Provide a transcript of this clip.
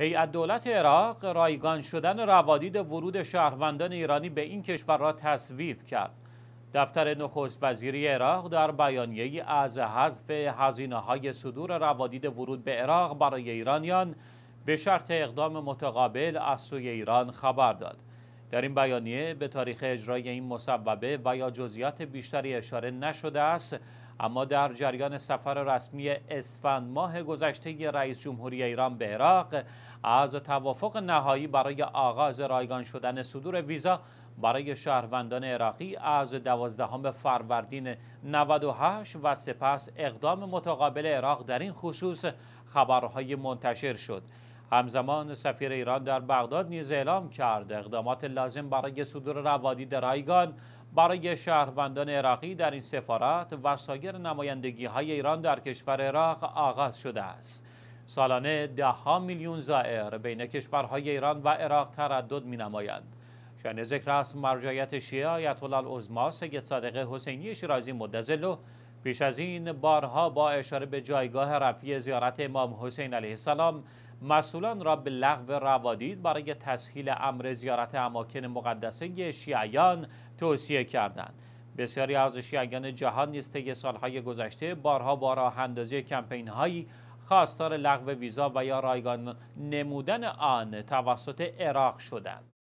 هیئت دولت عراق رایگان شدن روادید ورود شهروندان ایرانی به این کشور را تصویب کرد. دفتر نخست وزیری عراق در ای از حذف های صدور روادید ورود به عراق برای ایرانیان به شرط اقدام متقابل از سوی ایران خبر داد. در این بیانیه به تاریخ اجرای این مصوبه و یا جزئیات بیشتری اشاره نشده است اما در جریان سفر رسمی اسفند ماه گذشته رئیس جمهوری ایران به عراق از توافق نهایی برای آغاز رایگان شدن صدور ویزا برای شهروندان عراقی از دوازدهم فروردین 98 و سپس اقدام متقابل عراق در این خصوص خبرهای منتشر شد همزمان سفیر ایران در بغداد نیز اعلام کرد اقدامات لازم برای صدور روادی در رایگان برای شهروندان عراقی در این سفارت و سایر نمایندگی های ایران در کشور عراق آغاز شده است سالانه ده میلیون زائر بین کشورهای ایران و عراق تردد می نمایند شن ذکر است مرجعیت شیعه آیت الله العظما سید صادق حسینی شیرازی مدظله پیش از این بارها با اشاره به جایگاه رفی زیارت امام حسین علیه السلام مسئولان را به لغو روادید برای تسهیل امر زیارت اماکن مقدسه شیعیان توصیه کردند بسیاری از شیعیان جهان نیز طی سالهای گذشته بارها با راه اندازی کمپین هایی خواستار لغو ویزا و یا رایگان نمودن آن توسط عراق شدند